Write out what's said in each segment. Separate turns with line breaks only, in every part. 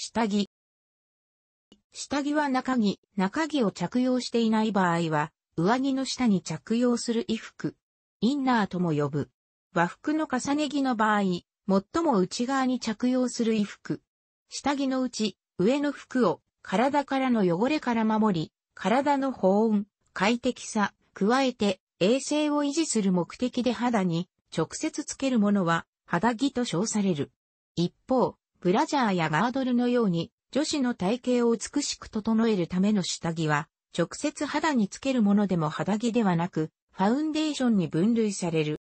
下着。下着は中着、中着を着用していない場合は、上着の下に着用する衣服、インナーとも呼ぶ。和服の重ね着の場合、最も内側に着用する衣服。下着のうち、上の服を体からの汚れから守り、体の保温、快適さ、加えて衛生を維持する目的で肌に直接つけるものは肌着と称される。一方、ブラジャーやガードルのように、女子の体型を美しく整えるための下着は、直接肌につけるものでも肌着ではなく、ファウンデーションに分類される。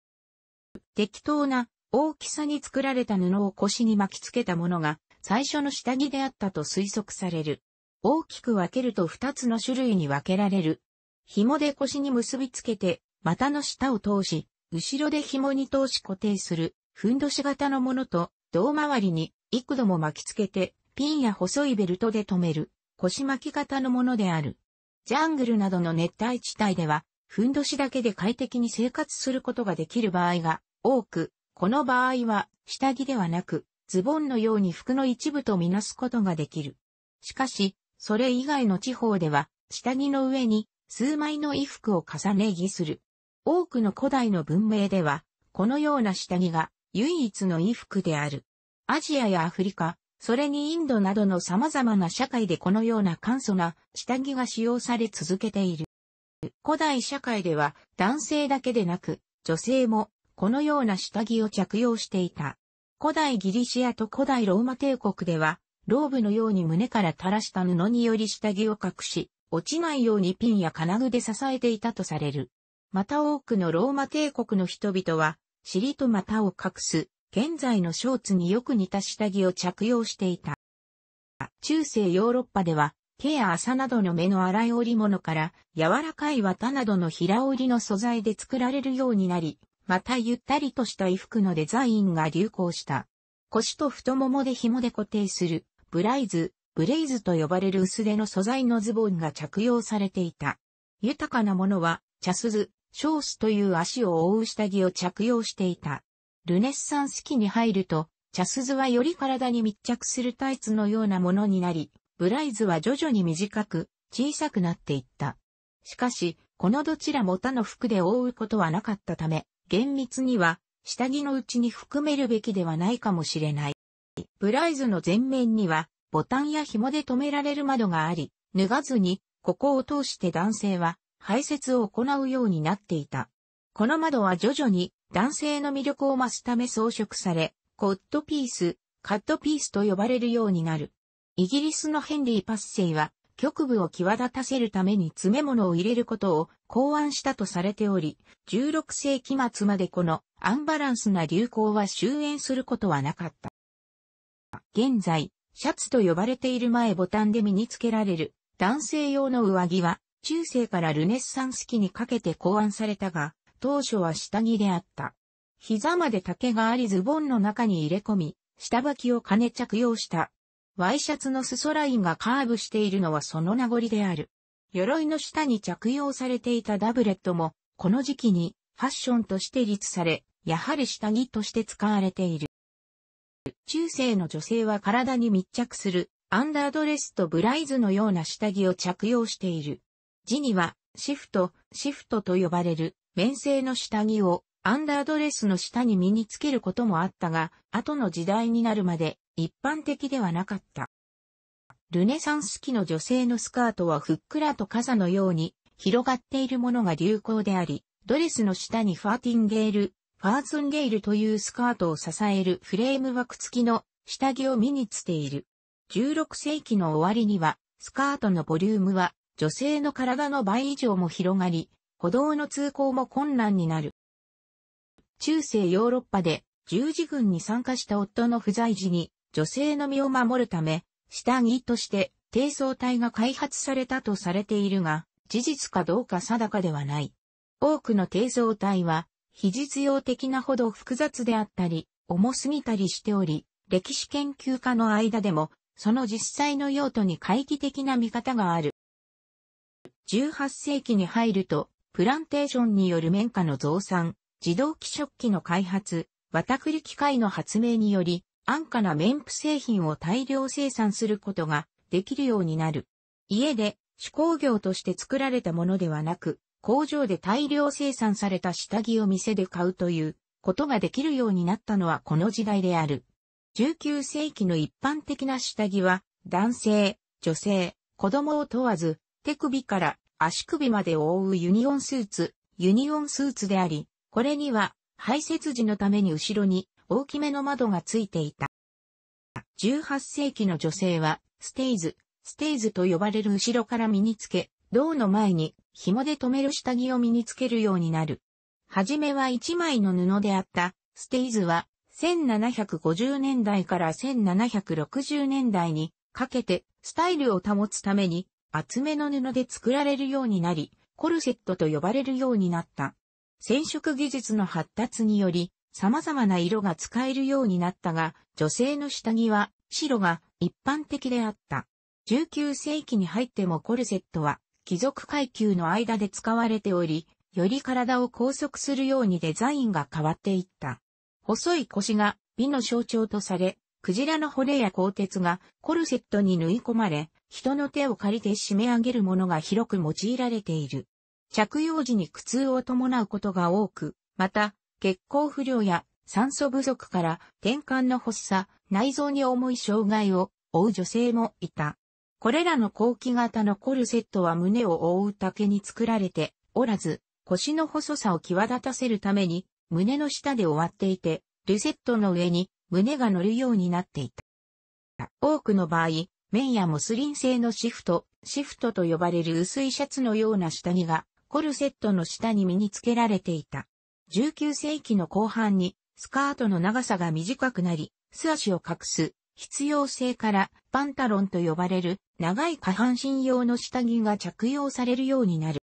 適当な大きさに作られた布を腰に巻きつけたものが最初の下着であったと推測される。大きく分けると2つの種類に分けられる。紐で腰に結びつけて、股の下を通し、後ろで紐に通し固定する、ふんどし型のものと、胴回りに幾度も巻きつけて、ピンや細いベルトで留める、腰巻き型のものである。ジャングルなどの熱帯地帯では、ふんどしだけで快適に生活することができる場合が多く、この場合は下着ではなく、ズボンのように服の一部とみなすことができる。しかし、それ以外の地方では、下着の上に数枚の衣服を重ね着する。多くの古代の文明では、このような下着が唯一の衣服である。アジアやアフリカ、それにインドなどの様々な社会でこのような簡素な下着が使用され続けている。古代社会では男性だけでなく女性もこのような下着を着用していた。古代ギリシアと古代ローマ帝国では、ローブのように胸から垂らした布により下着を隠し、落ちないようにピンや金具で支えていたとされる。また多くのローマ帝国の人々は、尻と股を隠す現在のショーツによく似た下着を着用していた。中世ヨーロッパでは、毛や麻などの目の粗い織物から柔らかい綿などの平織りの素材で作られるようになり、またゆったりとした衣服のデザインが流行した。腰と太ももで紐で固定する、ブライズ、ブレイズと呼ばれる薄手の素材のズボンが着用されていた。豊かなものは、茶鈴、ショースという足を覆う下着を着用していた。ルネッサンス期に入ると、茶鈴はより体に密着するタイツのようなものになり、ブライズは徐々に短く、小さくなっていった。しかし、このどちらも他の服で覆うことはなかったため、厳密には、下着のうちに含めるべきではないかもしれない。ブライズの前面には、ボタンや紐で留められる窓があり、脱がずに、ここを通して男性は、排泄を行うようになっていた。この窓は徐々に男性の魅力を増すため装飾され、コットピース、カットピースと呼ばれるようになる。イギリスのヘンリー・パッセイは、局部を際立たせるために詰め物を入れることを考案したとされており、16世紀末までこのアンバランスな流行は終焉することはなかった。現在、シャツと呼ばれている前ボタンで身につけられる男性用の上着は、中世からルネッサンス期にかけて考案されたが、当初は下着であった。膝まで丈がありズボンの中に入れ込み、下履きを金着用した。ワイシャツの裾ラインがカーブしているのはその名残である。鎧の下に着用されていたダブレットも、この時期にファッションとして立され、やはり下着として使われている。中世の女性は体に密着するアンダードレスとブライズのような下着を着用している。字にはシフト、シフトと呼ばれる面製の下着をアンダードレスの下に身につけることもあったが、後の時代になるまで一般的ではなかった。ルネサンス期の女性のスカートはふっくらと傘のように広がっているものが流行であり、ドレスの下にファーティンゲール、ファーツンゲールというスカートを支えるフレーム枠付きの下着を身につている。16世紀の終わりには、スカートのボリュームは女性の体の倍以上も広がり、歩道の通行も困難になる。中世ヨーロッパで十字軍に参加した夫の不在時に女性の身を守るため、下着として低層体が開発されたとされているが、事実かどうか定かではない。多くの低層体は、非実用的なほど複雑であったり、重すぎたりしており、歴史研究家の間でも、その実際の用途に懐疑的な見方がある。18世紀に入ると、プランテーションによる綿花の増産、自動機食器の開発、綿栗機械の発明により、安価な綿布製品を大量生産することができるようになる。家で手工業として作られたものではなく、工場で大量生産された下着を店で買うということができるようになったのはこの時代である。19世紀の一般的な下着は、男性、女性、子供を問わず、手首から足首まで覆うユニオンスーツ、ユニオンスーツであり、これには排泄時のために後ろに大きめの窓がついていた。18世紀の女性は、ステイズ、ステイズと呼ばれる後ろから身につけ、胴の前に紐で留める下着を身につけるようになる。はじめは1枚の布であった、ステイズは、1750年代から1760年代にかけてスタイルを保つために厚めの布で作られるようになり、コルセットと呼ばれるようになった。染色技術の発達により、様々な色が使えるようになったが、女性の下着は白が一般的であった。19世紀に入ってもコルセットは貴族階級の間で使われており、より体を拘束するようにデザインが変わっていった。細い腰が美の象徴とされ、クジラの骨や鋼鉄がコルセットに縫い込まれ、人の手を借りて締め上げるものが広く用いられている。着用時に苦痛を伴うことが多く、また、血行不良や酸素不足から転換の発作、内臓に重い障害を負う女性もいた。これらの後期型のコルセットは胸を覆う竹に作られておらず、腰の細さを際立たせるために胸の下で終わっていて、ルセットの上に胸が乗るようになっていた。多くの場合、綿やモスリン製のシフト、シフトと呼ばれる薄いシャツのような下着が、コルセットの下に身につけられていた。19世紀の後半に、スカートの長さが短くなり、素足を隠す必要性からパンタロンと呼ばれる長い下半身用の下着が着用されるようになる。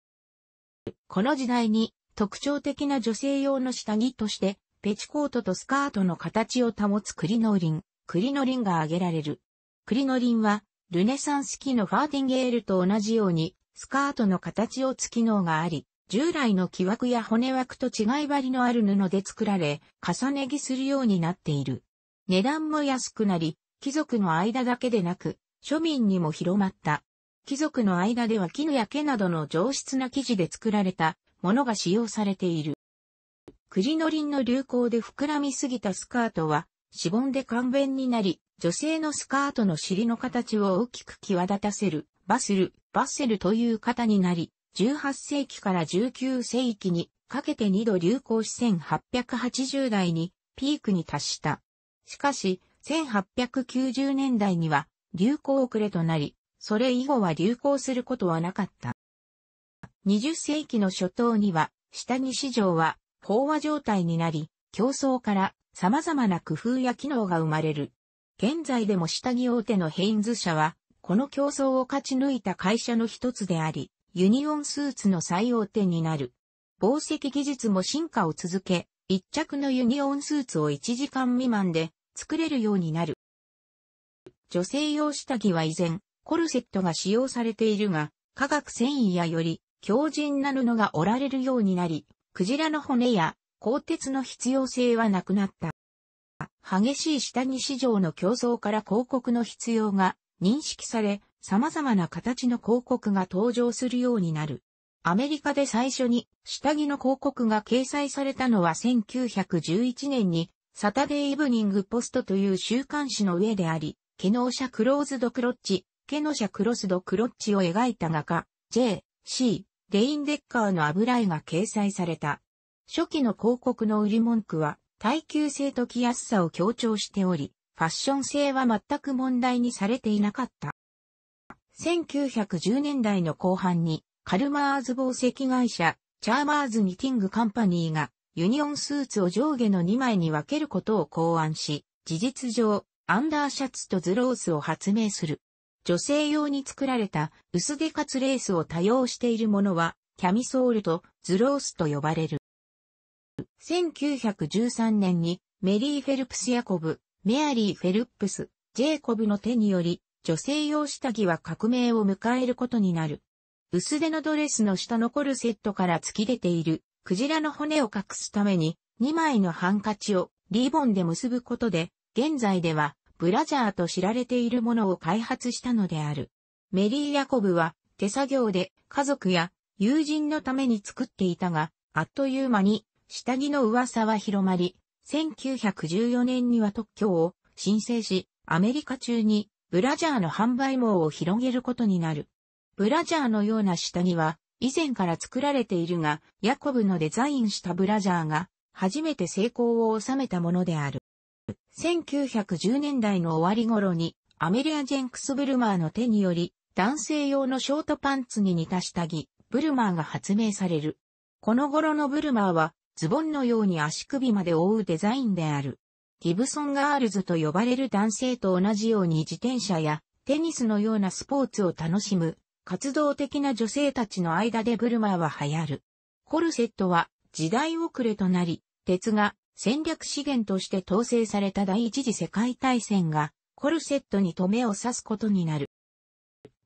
この時代に特徴的な女性用の下着としてペチコートとスカートの形を保つクリノリン、クリノリンが挙げられる。クリノリンは、ルネサンス期のファーティンゲールと同じように、スカートの形をつ機能があり、従来の木枠や骨枠と違い張りのある布で作られ、重ね着するようになっている。値段も安くなり、貴族の間だけでなく、庶民にも広まった。貴族の間では絹や毛などの上質な生地で作られたものが使用されている。栗のンの流行で膨らみすぎたスカートは、しぼんで簡便になり、女性のスカートの尻の形を大きく際立たせる、バスル、バッセルという型になり、18世紀から19世紀にかけて2度流行し1880代にピークに達した。しかし、1890年代には流行遅れとなり、それ以後は流行することはなかった。20世紀の初頭には、下着市場は飽和状態になり、競争から様々な工夫や機能が生まれる。現在でも下着大手のヘインズ社は、この競争を勝ち抜いた会社の一つであり、ユニオンスーツの最大手になる。防石技術も進化を続け、一着のユニオンスーツを1時間未満で作れるようになる。女性用下着は依然、コルセットが使用されているが、化学繊維やより強靭な布が織られるようになり、クジラの骨や鋼鉄の必要性はなくなった。激しい下着市場の競争から広告の必要が認識され、様々な形の広告が登場するようになる。アメリカで最初に下着の広告が掲載されたのは1911年にサタデーイブニングポストという週刊誌の上であり、ケノーシャクローズドクロッチ、ケノシャクロスドクロッチを描いた画家、J、C、レインデッカーの油絵が掲載された。初期の広告の売り文句は、耐久性と着やすさを強調しており、ファッション性は全く問題にされていなかった。1910年代の後半に、カルマーズ宝石会社、チャーマーズニティングカンパニーが、ユニオンスーツを上下の2枚に分けることを考案し、事実上、アンダーシャツとズロースを発明する。女性用に作られた薄手かつレースを多用しているものは、キャミソールとズロースと呼ばれる。1913年にメリー・フェルプス・ヤコブ、メアリー・フェルプス、ジェイコブの手により、女性用下着は革命を迎えることになる。薄手のドレスの下のコルセットから突き出ている、クジラの骨を隠すために、2枚のハンカチをリボンで結ぶことで、現在ではブラジャーと知られているものを開発したのである。メリー・ヤコブは手作業で家族や友人のために作っていたが、あっという間に下着の噂は広まり、1914年には特許を申請し、アメリカ中にブラジャーの販売網を広げることになる。ブラジャーのような下着は以前から作られているが、ヤコブのデザインしたブラジャーが初めて成功を収めたものである。1910年代の終わり頃に、アメリア・ジェンクス・ブルマーの手により、男性用のショートパンツに似た下着、ブルマーが発明される。この頃のブルマーは、ズボンのように足首まで覆うデザインである。ギブソンガールズと呼ばれる男性と同じように自転車やテニスのようなスポーツを楽しむ活動的な女性たちの間でブルマーは流行る。コルセットは時代遅れとなり、鉄が戦略資源として統制された第一次世界大戦がコルセットに止めを刺すことになる。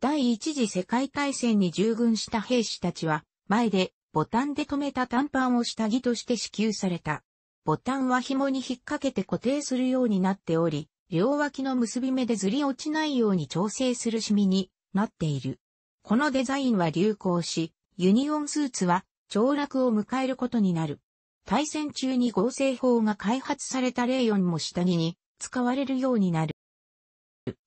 第一次世界大戦に従軍した兵士たちは前でボタンで止めた短パンを下着として支給された。ボタンは紐に引っ掛けて固定するようになっており、両脇の結び目でずり落ちないように調整するシミになっている。このデザインは流行し、ユニオンスーツは凋落を迎えることになる。対戦中に合成法が開発されたレーヨンも下着に使われるようになる。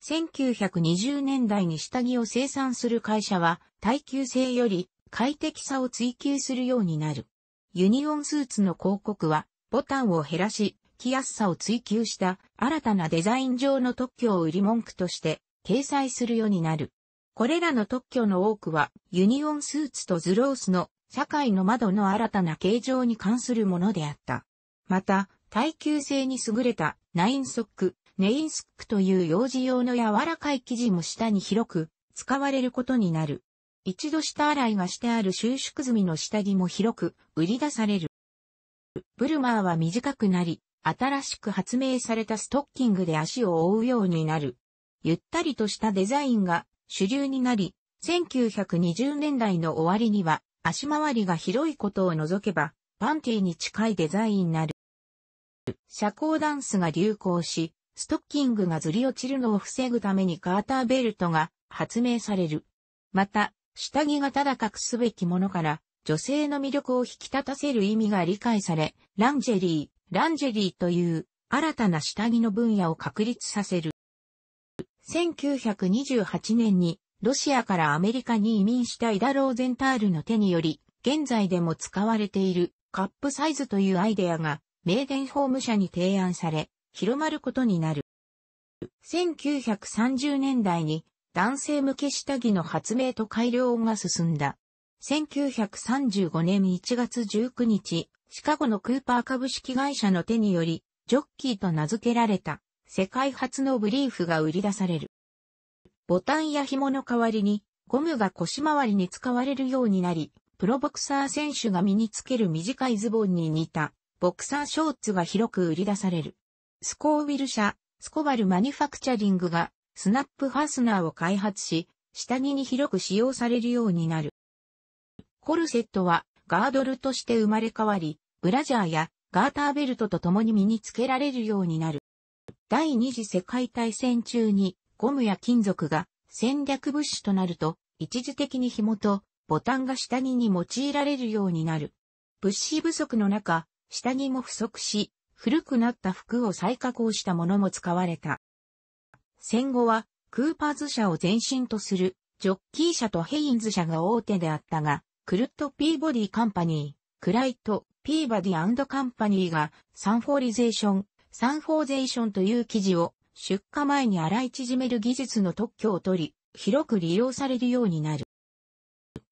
1920年代に下着を生産する会社は耐久性より快適さを追求するようになる。ユニオンスーツの広告はボタンを減らし着やすさを追求した新たなデザイン上の特許を売り文句として掲載するようになる。これらの特許の多くはユニオンスーツとズロースの社会の窓の新たな形状に関するものであった。また、耐久性に優れたナインソック、ネインスックという幼児用の柔らかい生地も下に広く使われることになる。一度下洗いがしてある収縮済みの下着も広く売り出される。ブルマーは短くなり、新しく発明されたストッキングで足を覆うようになる。ゆったりとしたデザインが主流になり、1920年代の終わりには足回りが広いことを除けば、パンティに近いデザインになる。社交ダンスが流行し、ストッキングがずり落ちるのを防ぐためにカーターベルトが発明される。また、下着がただ隠すべきものから、女性の魅力を引き立たせる意味が理解され、ランジェリー、ランジェリーという新たな下着の分野を確立させる。1928年にロシアからアメリカに移民したイダ・ローゼンタールの手により、現在でも使われているカップサイズというアイデアが、メーデンホーム社に提案され、広まることになる。1930年代に男性向け下着の発明と改良が進んだ。1935年1月19日、シカゴのクーパー株式会社の手により、ジョッキーと名付けられた世界初のブリーフが売り出される。ボタンや紐の代わりに、ゴムが腰回りに使われるようになり、プロボクサー選手が身につける短いズボンに似た、ボクサーショーツが広く売り出される。スコーウィル社、スコバルマニファクチャリングが、スナップファスナーを開発し、下着に広く使用されるようになる。コルセットは、ガードルとして生まれ変わり、ブラジャーやガーターベルトと共に身につけられるようになる。第二次世界大戦中にゴムや金属が戦略物資となると、一時的に紐とボタンが下着に用いられるようになる。物資不足の中、下着も不足し、古くなった服を再加工したものも使われた。戦後は、クーパーズ社を前身とする、ジョッキー社とヘインズ社が大手であったが、クルット・ピーボディ・カンパニー、クライト・ピーバディアンド・カンパニーが、サンフォリゼーション、サンフォーゼーションという記事を出荷前に洗い縮める技術の特許を取り、広く利用されるようになる。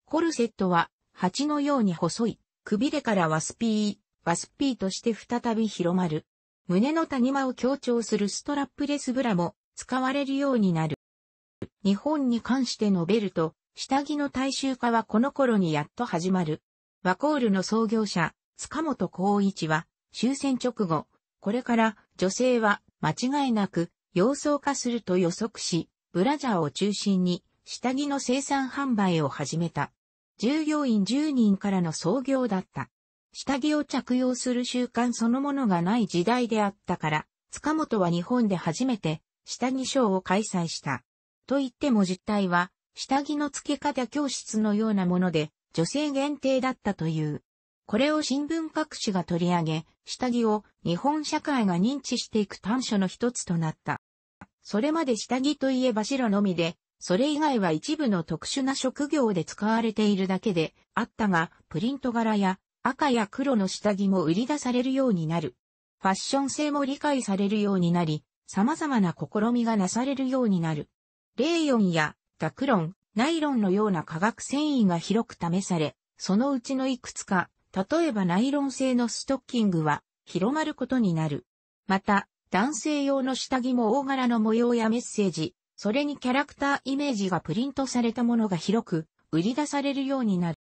コルセットは、蜂のように細い、くびれからワスピー、ワスピーとして再び広まる。胸の谷間を強調するストラップレスブラも使われるようになる。日本に関して述べると、下着の大衆化はこの頃にやっと始まる。ワコールの創業者、塚本光一は、終戦直後、これから女性は間違いなく様相化すると予測し、ブラジャーを中心に下着の生産販売を始めた。従業員10人からの創業だった。下着を着用する習慣そのものがない時代であったから、塚本は日本で初めて下着ショーを開催した。と言っても実態は、下着の付け方教室のようなもので、女性限定だったという。これを新聞各紙が取り上げ、下着を日本社会が認知していく短所の一つとなった。それまで下着といえば白のみで、それ以外は一部の特殊な職業で使われているだけであったが、プリント柄や赤や黒の下着も売り出されるようになる。ファッション性も理解されるようになり、様々な試みがなされるようになる。レーヨンやダクロン、ナイロンのような化学繊維が広く試され、そのうちのいくつか、例えばナイロン製のストッキングは広まることになる。また、男性用の下着も大柄の模様やメッセージ、それにキャラクターイメージがプリントされたものが広く売り出されるようになる。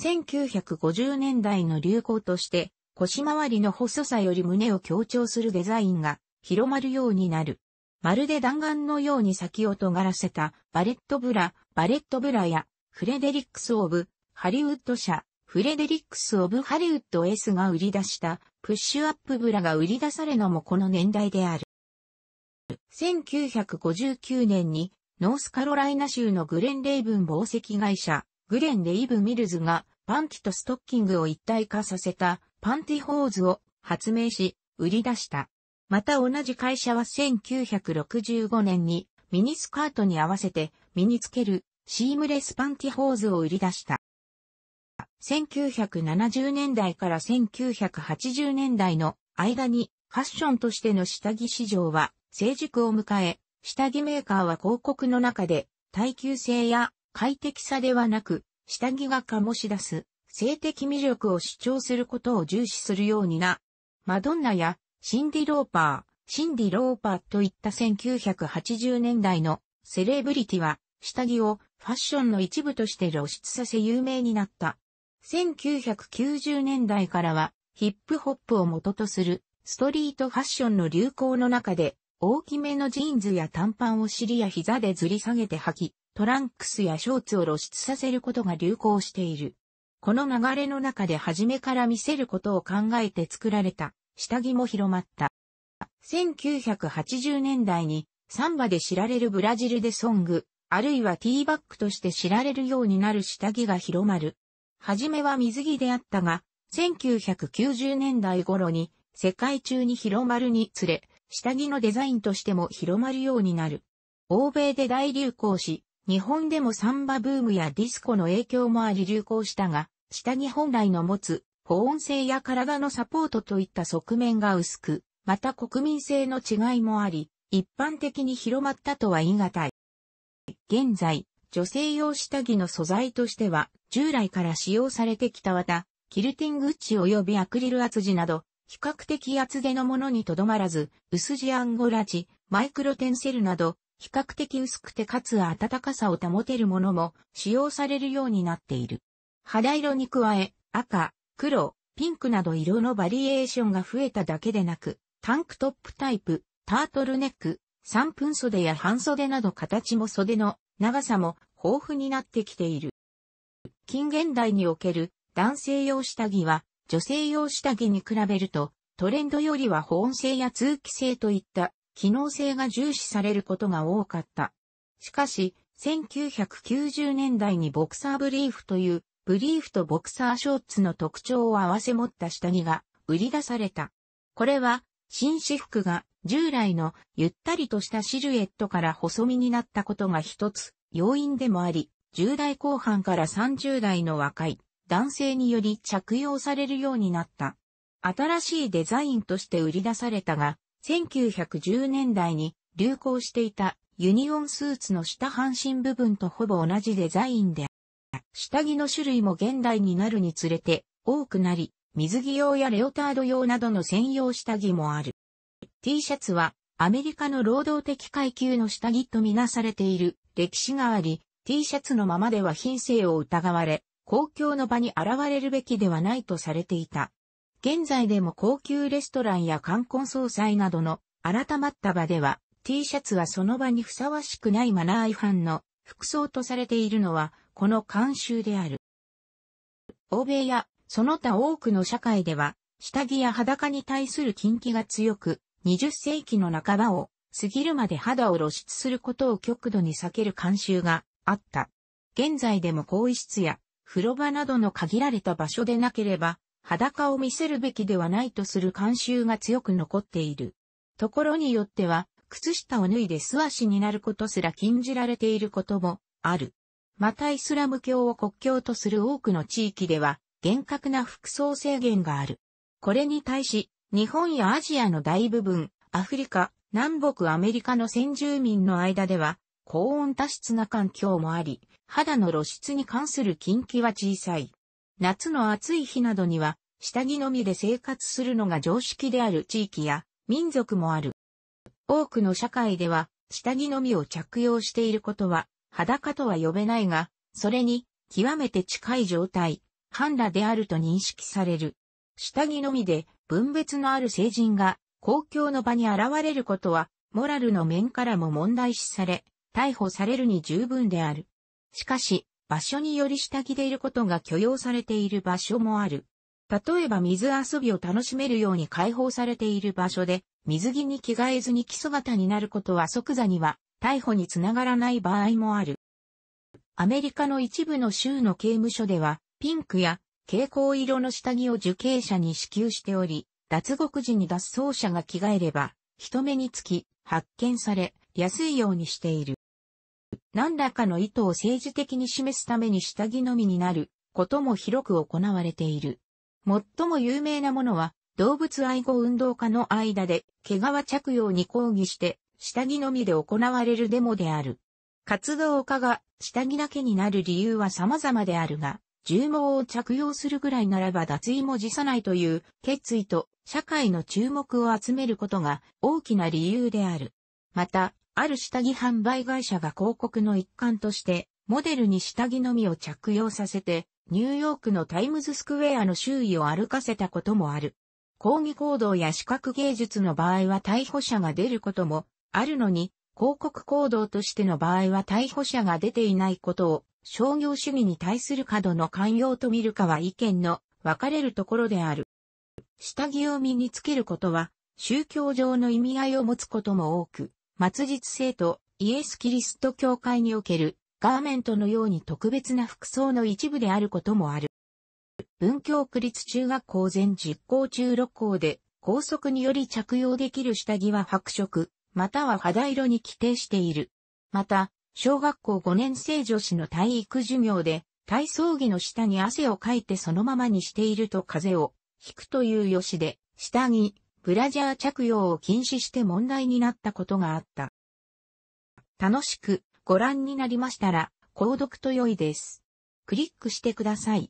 1950年代の流行として、腰回りの細さより胸を強調するデザインが広まるようになる。まるで弾丸のように先を尖らせたバレットブラ、バレットブラやフレデリックス・オブ・ハリウッド社、フレデリックス・オブ・ハリウッド S が売り出したプッシュアップブラが売り出されのもこの年代である。1959年にノースカロライナ州のグレン・レイブン紡績会社、グレン・レイブ・ミルズがパンティとストッキングを一体化させたパンティホーズを発明し売り出した。また同じ会社は1965年にミニスカートに合わせて身につけるシームレスパンティホーズを売り出した。1970年代から1980年代の間にファッションとしての下着市場は成熟を迎え、下着メーカーは広告の中で耐久性や快適さではなく、下着が醸し出す性的魅力を主張することを重視するようにな、マドンナやシンディ・ローパー、シンディ・ローパーといった1980年代のセレブリティは下着をファッションの一部として露出させ有名になった。1990年代からはヒップホップを元とするストリートファッションの流行の中で大きめのジーンズや短パンを尻や膝でずり下げて履き、トランクスやショーツを露出させることが流行している。この流れの中で初めから見せることを考えて作られた下着も広まった。1980年代にサンバで知られるブラジルでソング、あるいはティーバッグとして知られるようになる下着が広まる。はじめは水着であったが、1990年代頃に世界中に広まるにつれ、下着のデザインとしても広まるようになる。欧米で大流行し、日本でもサンバブームやディスコの影響もあり流行したが、下着本来の持つ保温性や体のサポートといった側面が薄く、また国民性の違いもあり、一般的に広まったとは言い難い。現在、女性用下着の素材としては、従来から使用されてきた綿、キルティング地及びアクリル厚地など、比較的厚手のものにとどまらず、薄地アンゴラ地、マイクロテンセルなど、比較的薄くてかつ暖かさを保てるものも使用されるようになっている。肌色に加え、赤、黒、ピンクなど色のバリエーションが増えただけでなく、タンクトップタイプ、タートルネック、3分袖や半袖など形も袖の長さも豊富になってきている。近現代における男性用下着は女性用下着に比べるとトレンドよりは保温性や通気性といった機能性が重視されることが多かった。しかし、1990年代にボクサーブリーフというブリーフとボクサーショーツの特徴を合わせ持った下着が売り出された。これは紳士服が従来のゆったりとしたシルエットから細身になったことが一つ要因でもあり、10代後半から30代の若い男性により着用されるようになった。新しいデザインとして売り出されたが、1910年代に流行していたユニオンスーツの下半身部分とほぼ同じデザインで下着の種類も現代になるにつれて多くなり、水着用やレオタード用などの専用下着もある。T シャツはアメリカの労働的階級の下着とみなされている歴史があり、T シャツのままでは品性を疑われ、公共の場に現れるべきではないとされていた。現在でも高級レストランや冠婚葬祭などの改まった場では T シャツはその場にふさわしくないマナー違反の服装とされているのはこの慣習である。欧米やその他多くの社会では下着や裸に対する禁忌が強く、20世紀の半ばを過ぎるまで肌を露出することを極度に避ける慣習があった。現在でも更衣室や風呂場などの限られた場所でなければ裸を見せるべきではないとする慣習が強く残っている。ところによっては靴下を脱いで素足になることすら禁じられていることもある。またイスラム教を国教とする多くの地域では厳格な服装制限がある。これに対し、日本やアジアの大部分、アフリカ、南北アメリカの先住民の間では、高温多湿な環境もあり、肌の露出に関する禁忌は小さい。夏の暑い日などには、下着のみで生活するのが常識である地域や民族もある。多くの社会では、下着のみを着用していることは、裸とは呼べないが、それに、極めて近い状態、半裸であると認識される。下着のみで分別のある成人が公共の場に現れることは、モラルの面からも問題視され、逮捕されるに十分である。しかし、場所により下着でいることが許容されている場所もある。例えば水遊びを楽しめるように解放されている場所で、水着に着替えずに基姿になることは即座には逮捕につながらない場合もある。アメリカの一部の州の刑務所では、ピンクや蛍光色の下着を受刑者に支給しており、脱獄時に脱走者が着替えれば、人目につき、発見され、安いようにしている。何らかの意図を政治的に示すために下着のみになることも広く行われている。最も有名なものは、動物愛護運動家の間で、毛皮着用に抗議して、下着のみで行われるデモである。活動家が下着だけになる理由は様々であるが、重毛を着用するぐらいならば脱衣も辞さないという決意と社会の注目を集めることが大きな理由である。また、ある下着販売会社が広告の一環として、モデルに下着のみを着用させて、ニューヨークのタイムズスクエアの周囲を歩かせたこともある。抗議行動や視覚芸術の場合は逮捕者が出ることもあるのに、広告行動としての場合は逮捕者が出ていないことを商業主義に対する過度の寛容と見るかは意見の分かれるところである。下着を身につけることは、宗教上の意味合いを持つことも多く、末日生とイエス・キリスト教会におけるガーメントのように特別な服装の一部であることもある。文教区立中学校全実行中6校で校則により着用できる下着は白色、または肌色に規定している。また、小学校5年生女子の体育授業で、体操着の下に汗をかいてそのままにしていると風邪をひくというよしで、下着、ブラジャー着用を禁止して問題になったことがあった。楽しくご覧になりましたら、購読と良いです。クリックしてください。